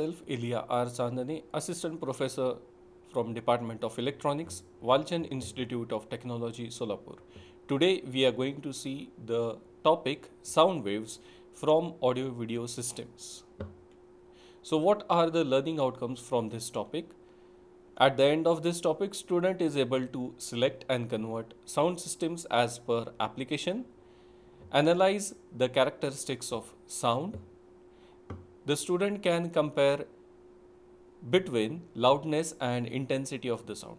myself, Ilya R. Chandani, Assistant Professor from Department of Electronics, Walchan Institute of Technology, Solapur. Today we are going to see the topic sound waves from audio video systems. So what are the learning outcomes from this topic? At the end of this topic, student is able to select and convert sound systems as per application, analyze the characteristics of sound, the student can compare between loudness and intensity of the sound.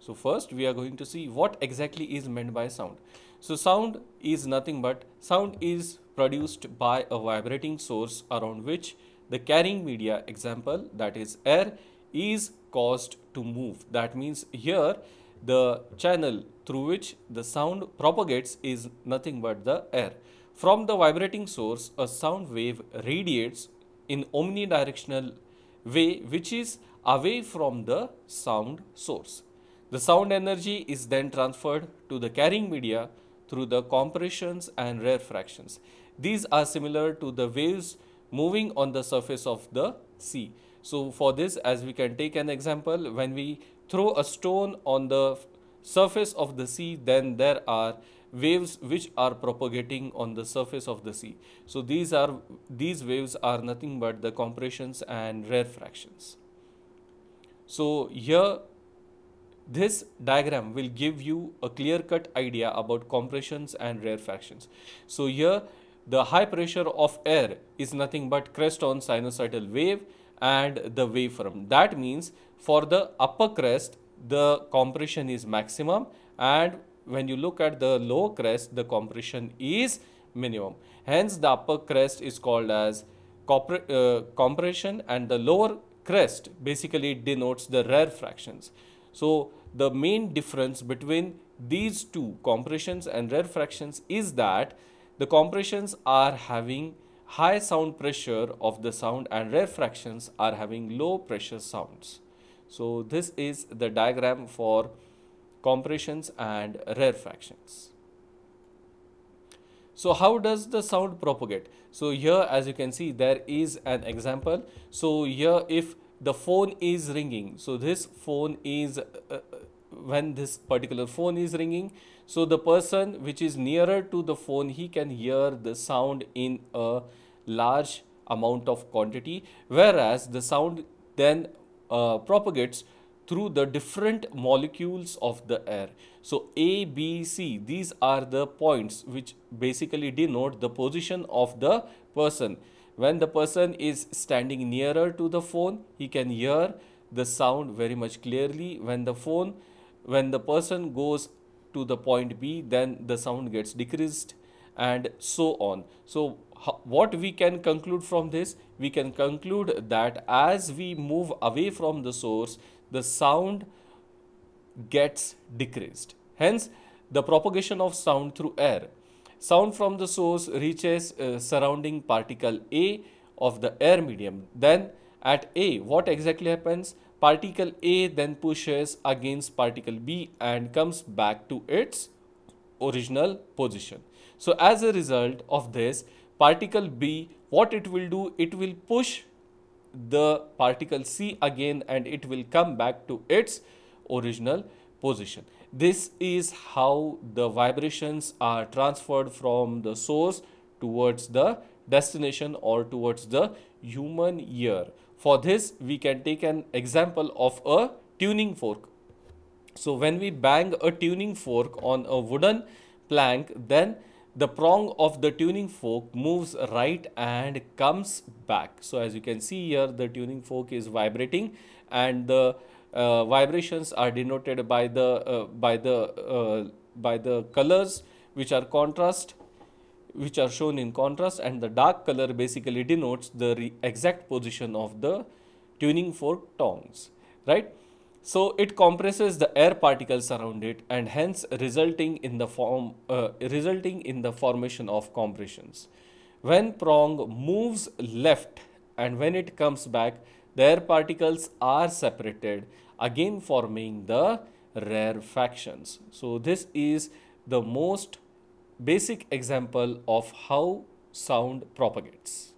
So first we are going to see what exactly is meant by sound. So sound is nothing but sound is produced by a vibrating source around which the carrying media example that is air is caused to move. That means here the channel through which the sound propagates is nothing but the air. From the vibrating source a sound wave radiates in omnidirectional way which is away from the sound source. The sound energy is then transferred to the carrying media through the compressions and rarefactions. These are similar to the waves moving on the surface of the sea. So for this as we can take an example when we throw a stone on the surface of the sea then there are waves which are propagating on the surface of the sea. So these are these waves are nothing but the compressions and rarefactions. So here this diagram will give you a clear-cut idea about compressions and rarefactions. So here the high pressure of air is nothing but crest on sinusoidal wave and the waveform. That means for the upper crest the compression is maximum and when you look at the lower crest, the compression is minimum. Hence, the upper crest is called as uh, compression and the lower crest basically denotes the rare fractions. So, the main difference between these two compressions and rare fractions is that the compressions are having high sound pressure of the sound and rare fractions are having low pressure sounds. So, this is the diagram for compressions and rarefactions. So how does the sound propagate? So here as you can see there is an example. So here if the phone is ringing, so this phone is uh, uh, when this particular phone is ringing, so the person which is nearer to the phone he can hear the sound in a large amount of quantity whereas the sound then uh, propagates through the different molecules of the air. So A, B, C, these are the points which basically denote the position of the person. When the person is standing nearer to the phone, he can hear the sound very much clearly. When the phone, when the person goes to the point B, then the sound gets decreased and so on. So what we can conclude from this? We can conclude that as we move away from the source, the sound gets decreased. Hence, the propagation of sound through air. Sound from the source reaches uh, surrounding particle A of the air medium. Then at A, what exactly happens? Particle A then pushes against particle B and comes back to its original position. So as a result of this, particle B, what it will do? It will push the particle C again and it will come back to its original position. This is how the vibrations are transferred from the source towards the destination or towards the human ear. For this, we can take an example of a tuning fork. So when we bang a tuning fork on a wooden plank, then the prong of the tuning fork moves right and comes back. So as you can see here, the tuning fork is vibrating and the uh, vibrations are denoted by the uh, by the uh, by the colors which are contrast which are shown in contrast and the dark color basically denotes the exact position of the tuning fork tongs right so it compresses the air particles around it and hence resulting in the form uh, resulting in the formation of compressions. When prong moves left and when it comes back the air particles are separated again forming the rarefactions. So this is the most basic example of how sound propagates.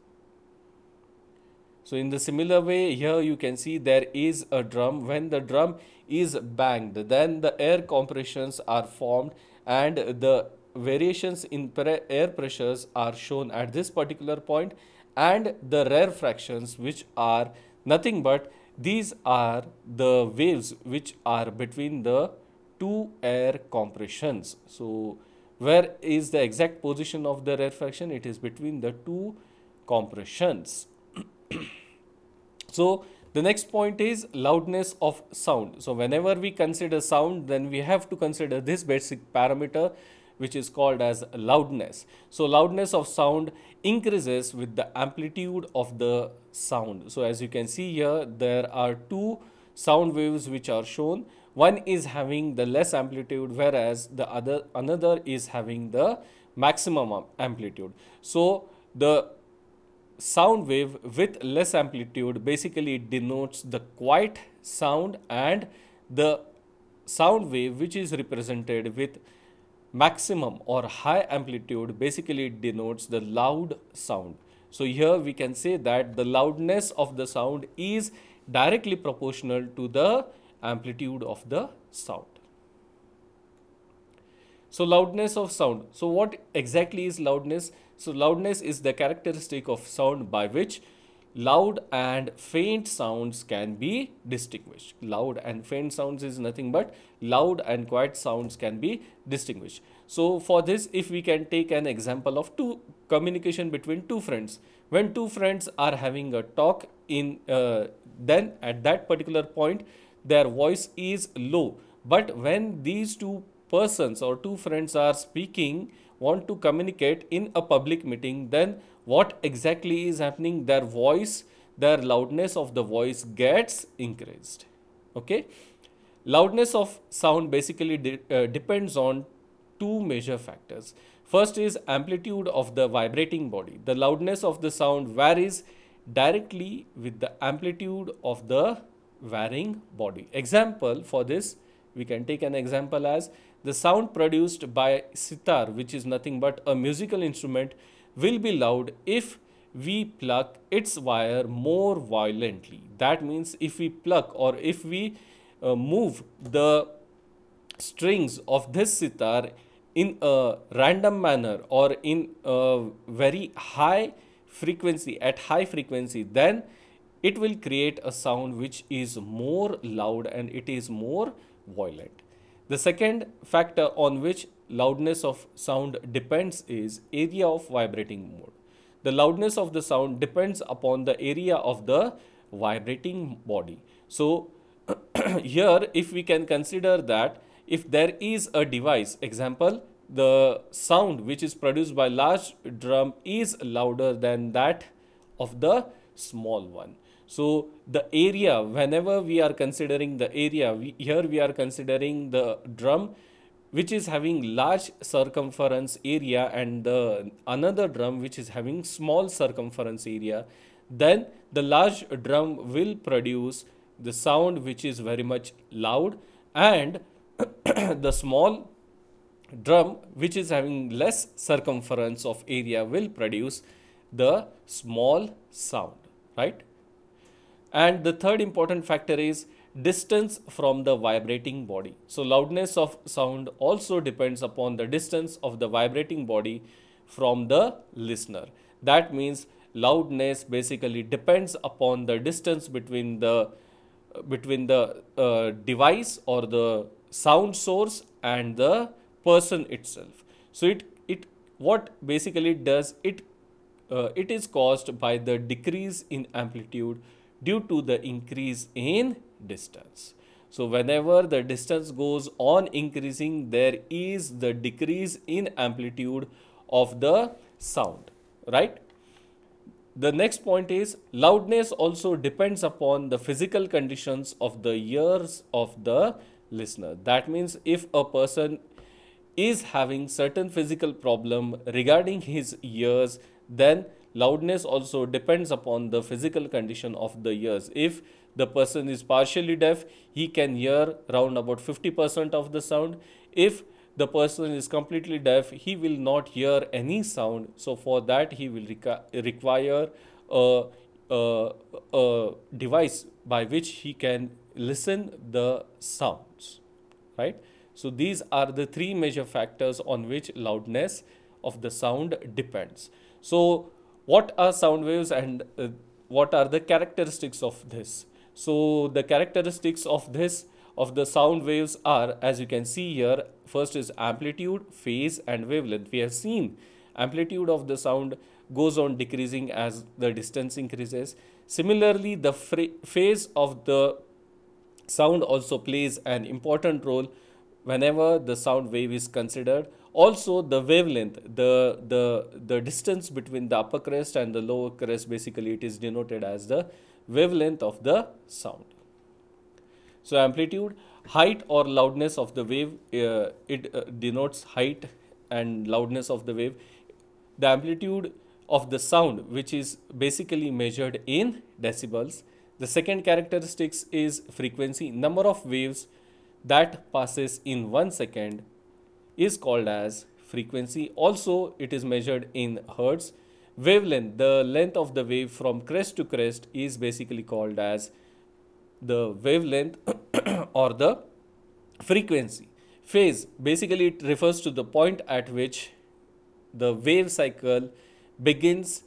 So in the similar way here you can see there is a drum. When the drum is banged then the air compressions are formed and the variations in air pressures are shown at this particular point and the rarefactions which are nothing but these are the waves which are between the two air compressions. So where is the exact position of the rarefaction? It is between the two compressions. so the next point is loudness of sound. So whenever we consider sound, then we have to consider this basic parameter which is called as loudness. So loudness of sound increases with the amplitude of the sound. So as you can see here, there are two sound waves which are shown. One is having the less amplitude, whereas the other another is having the maximum amplitude. So the sound wave with less amplitude basically it denotes the quiet sound and the sound wave which is represented with maximum or high amplitude basically it denotes the loud sound. So here we can say that the loudness of the sound is directly proportional to the amplitude of the sound. So loudness of sound. So what exactly is loudness? So loudness is the characteristic of sound by which loud and faint sounds can be distinguished. Loud and faint sounds is nothing but loud and quiet sounds can be distinguished. So for this, if we can take an example of two communication between two friends, when two friends are having a talk in uh, then at that particular point, their voice is low. But when these two persons or two friends are speaking, want to communicate in a public meeting, then what exactly is happening? Their voice, their loudness of the voice gets increased. Okay. Loudness of sound basically de uh, depends on two major factors. First is amplitude of the vibrating body. The loudness of the sound varies directly with the amplitude of the varying body. Example for this, we can take an example as the sound produced by sitar, which is nothing but a musical instrument, will be loud if we pluck its wire more violently. That means if we pluck or if we uh, move the strings of this sitar in a random manner or in a very high frequency, at high frequency, then it will create a sound which is more loud and it is more violent. The second factor on which loudness of sound depends is area of vibrating mode. The loudness of the sound depends upon the area of the vibrating body. So here if we can consider that if there is a device, example the sound which is produced by large drum is louder than that of the small one. So the area, whenever we are considering the area, we, here we are considering the drum which is having large circumference area and the another drum which is having small circumference area then the large drum will produce the sound which is very much loud and the small drum which is having less circumference of area will produce the small sound right and the third important factor is distance from the vibrating body. So loudness of sound also depends upon the distance of the vibrating body from the listener. That means loudness basically depends upon the distance between the between the uh, device or the sound source and the person itself. So it it what basically does it uh, it is caused by the decrease in amplitude due to the increase in distance. So whenever the distance goes on increasing, there is the decrease in amplitude of the sound, right? The next point is loudness also depends upon the physical conditions of the ears of the listener. That means if a person is having certain physical problem regarding his ears, then loudness also depends upon the physical condition of the ears if the person is partially deaf he can hear around about 50% of the sound if the person is completely deaf he will not hear any sound so for that he will require a, a, a device by which he can listen the sounds right so these are the three major factors on which loudness of the sound depends so what are sound waves and uh, what are the characteristics of this? So the characteristics of this of the sound waves are as you can see here first is amplitude, phase and wavelength. We have seen amplitude of the sound goes on decreasing as the distance increases. Similarly, the phase of the sound also plays an important role whenever the sound wave is considered. Also, the wavelength, the, the, the distance between the upper crest and the lower crest, basically it is denoted as the wavelength of the sound. So, amplitude, height or loudness of the wave, uh, it uh, denotes height and loudness of the wave. The amplitude of the sound, which is basically measured in decibels. The second characteristics is frequency, number of waves that passes in 1 second is called as frequency. Also, it is measured in hertz. Wavelength, the length of the wave from crest to crest is basically called as the wavelength or the frequency. Phase, basically it refers to the point at which the wave cycle begins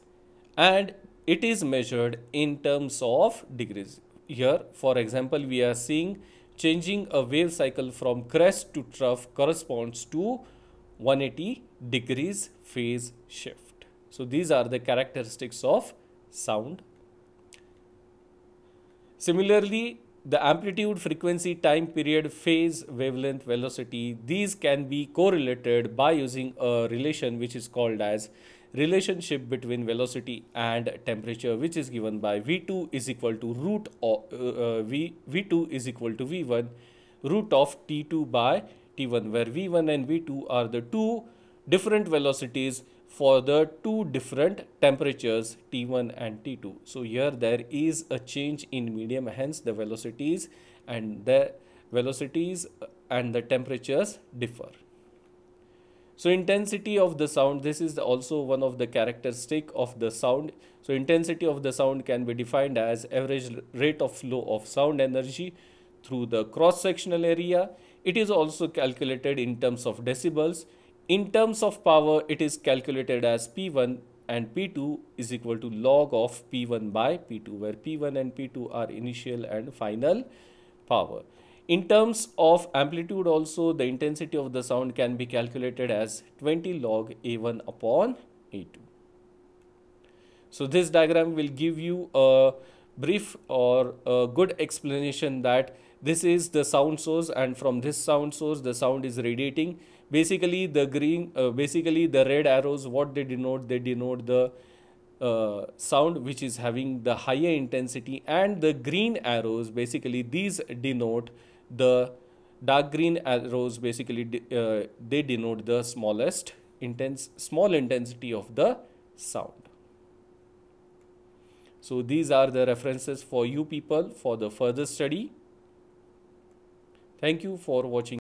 and it is measured in terms of degrees. Here, for example, we are seeing changing a wave cycle from crest to trough corresponds to 180 degrees phase shift. So these are the characteristics of sound. Similarly, the amplitude, frequency, time period, phase, wavelength, velocity, these can be correlated by using a relation which is called as relationship between velocity and temperature which is given by V2 is equal to root of, uh, uh, V, V2 is equal to V1 root of T2 by T1 where V1 and V2 are the two different velocities for the two different temperatures T1 and T2. So here there is a change in medium hence the velocities and the velocities and the temperatures differ. So intensity of the sound, this is also one of the characteristic of the sound. So intensity of the sound can be defined as average rate of flow of sound energy through the cross-sectional area. It is also calculated in terms of decibels. In terms of power, it is calculated as P1 and P2 is equal to log of P1 by P2 where P1 and P2 are initial and final power. In terms of amplitude also the intensity of the sound can be calculated as 20 log A1 upon A2. So this diagram will give you a brief or a good explanation that this is the sound source and from this sound source the sound is radiating. Basically the green, uh, basically the red arrows what they denote, they denote the uh, sound which is having the higher intensity and the green arrows basically these denote the dark green arrows basically de uh, they denote the smallest intense small intensity of the sound so these are the references for you people for the further study thank you for watching